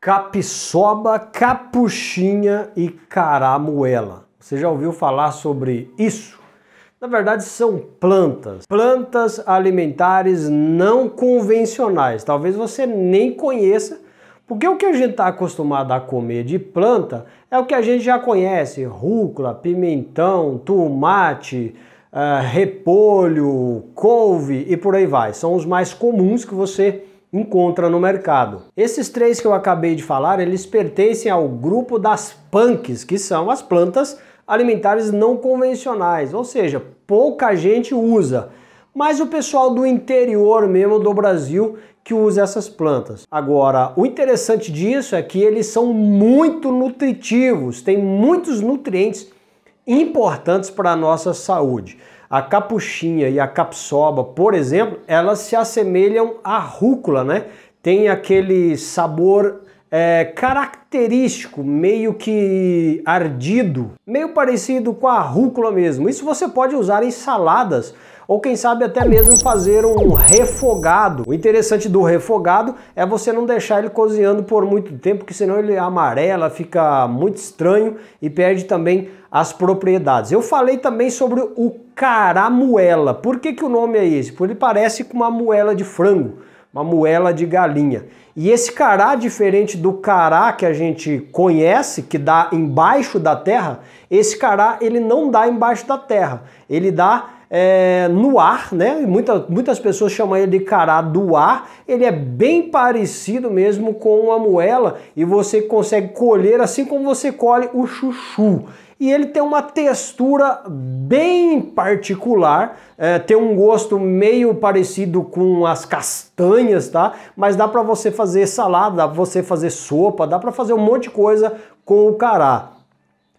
capixoba, capuchinha e caramuela. Você já ouviu falar sobre isso? Na verdade, são plantas. Plantas alimentares não convencionais. Talvez você nem conheça, porque o que a gente está acostumado a comer de planta é o que a gente já conhece: rúcula, pimentão, tomate, uh, repolho, couve e por aí vai. São os mais comuns que você encontra no mercado. Esses três que eu acabei de falar, eles pertencem ao grupo das punks, que são as plantas alimentares não convencionais, ou seja, pouca gente usa. Mas o pessoal do interior mesmo do Brasil que usa essas plantas. Agora, o interessante disso é que eles são muito nutritivos, tem muitos nutrientes importantes para a nossa saúde. A capuchinha e a capsoba, por exemplo, elas se assemelham à rúcula, né? Tem aquele sabor é, característico, meio que ardido, meio parecido com a rúcula mesmo. Isso você pode usar em saladas ou quem sabe até mesmo fazer um refogado. O interessante do refogado é você não deixar ele cozinhando por muito tempo, que senão ele amarela, fica muito estranho e perde também as propriedades. Eu falei também sobre o caramuela. Por que, que o nome é esse? Porque ele parece com uma moela de frango, uma moela de galinha. E esse cará, diferente do cará que a gente conhece, que dá embaixo da terra, esse cará ele não dá embaixo da terra, ele dá é, no ar, né? Muita, muitas pessoas chamam ele de cará do ar. Ele é bem parecido mesmo com uma moela e você consegue colher assim como você colhe o chuchu e ele tem uma textura bem particular, é, tem um gosto meio parecido com as castanhas, tá? Mas dá para você fazer salada, dá para você fazer sopa, dá para fazer um monte de coisa com o cará.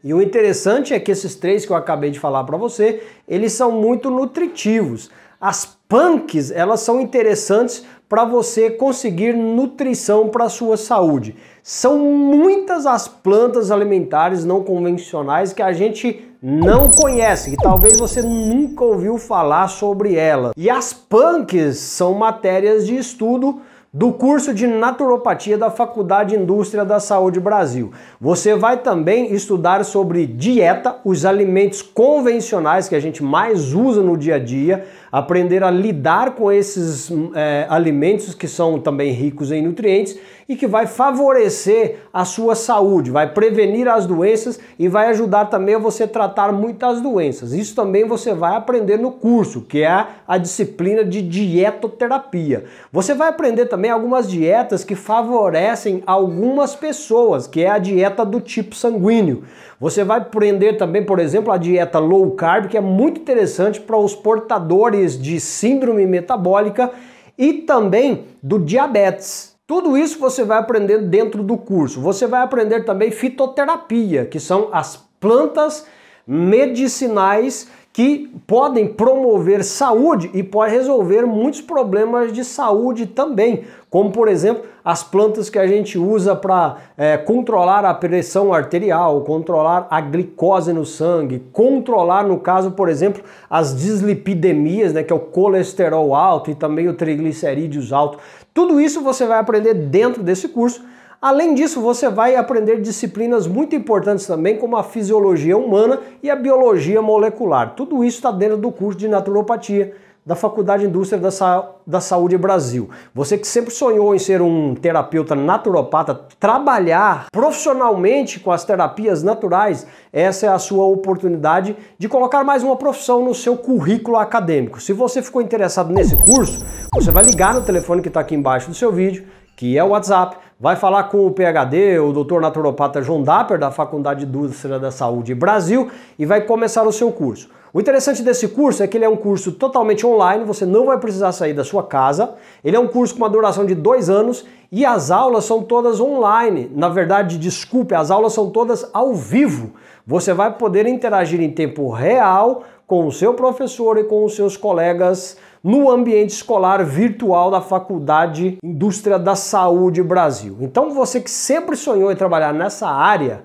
E o interessante é que esses três que eu acabei de falar para você, eles são muito nutritivos. As punks, elas são interessantes para você conseguir nutrição para sua saúde. São muitas as plantas alimentares não convencionais que a gente não conhece, que talvez você nunca ouviu falar sobre ela. E as punks são matérias de estudo do curso de naturopatia da Faculdade Indústria da Saúde Brasil. Você vai também estudar sobre dieta, os alimentos convencionais que a gente mais usa no dia a dia, aprender a lidar com esses é, alimentos que são também ricos em nutrientes e que vai favorecer a sua saúde, vai prevenir as doenças e vai ajudar também a você tratar muitas doenças. Isso também você vai aprender no curso, que é a disciplina de dietoterapia. Você vai aprender também também algumas dietas que favorecem algumas pessoas, que é a dieta do tipo sanguíneo. Você vai prender também, por exemplo, a dieta low carb, que é muito interessante para os portadores de síndrome metabólica e também do diabetes. Tudo isso você vai aprender dentro do curso. Você vai aprender também fitoterapia, que são as plantas medicinais que podem promover saúde e pode resolver muitos problemas de saúde também, como por exemplo as plantas que a gente usa para é, controlar a pressão arterial, controlar a glicose no sangue, controlar no caso por exemplo as dislipidemias, né, que é o colesterol alto e também o triglicerídeos alto. Tudo isso você vai aprender dentro desse curso Além disso, você vai aprender disciplinas muito importantes também, como a fisiologia humana e a biologia molecular. Tudo isso está dentro do curso de naturopatia da Faculdade de Indústria da, Sa da Saúde Brasil. Você que sempre sonhou em ser um terapeuta naturopata, trabalhar profissionalmente com as terapias naturais, essa é a sua oportunidade de colocar mais uma profissão no seu currículo acadêmico. Se você ficou interessado nesse curso, você vai ligar no telefone que está aqui embaixo do seu vídeo, que é o WhatsApp Vai falar com o PHD, o doutor naturopata João Dapper, da Faculdade de Indústria da Saúde Brasil, e vai começar o seu curso. O interessante desse curso é que ele é um curso totalmente online, você não vai precisar sair da sua casa. Ele é um curso com uma duração de dois anos e as aulas são todas online. Na verdade, desculpe, as aulas são todas ao vivo. Você vai poder interagir em tempo real com o seu professor e com os seus colegas no ambiente escolar virtual da Faculdade Indústria da Saúde Brasil. Então você que sempre sonhou em trabalhar nessa área,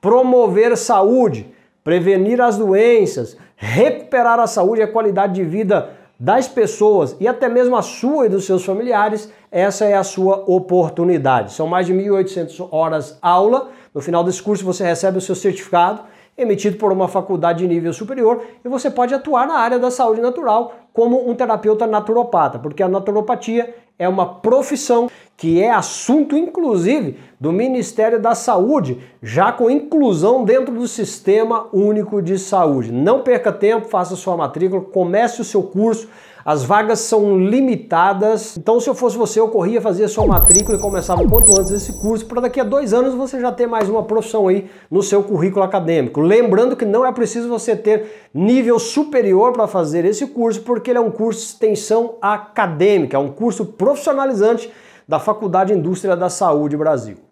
promover saúde, prevenir as doenças, recuperar a saúde e a qualidade de vida das pessoas e até mesmo a sua e dos seus familiares, essa é a sua oportunidade. São mais de 1.800 horas aula. No final desse curso você recebe o seu certificado emitido por uma faculdade de nível superior e você pode atuar na área da saúde natural como um terapeuta naturopata, porque a naturopatia é uma profissão que é assunto, inclusive, do Ministério da Saúde, já com inclusão dentro do Sistema Único de Saúde. Não perca tempo, faça sua matrícula, comece o seu curso. As vagas são limitadas, então se eu fosse você, eu corria, fazia sua matrícula e começava quanto antes esse curso, para daqui a dois anos você já ter mais uma profissão aí no seu currículo acadêmico. Lembrando que não é preciso você ter nível superior para fazer esse curso, porque ele é um curso de extensão acadêmica, é um curso profissionalizante da Faculdade de Indústria da Saúde Brasil.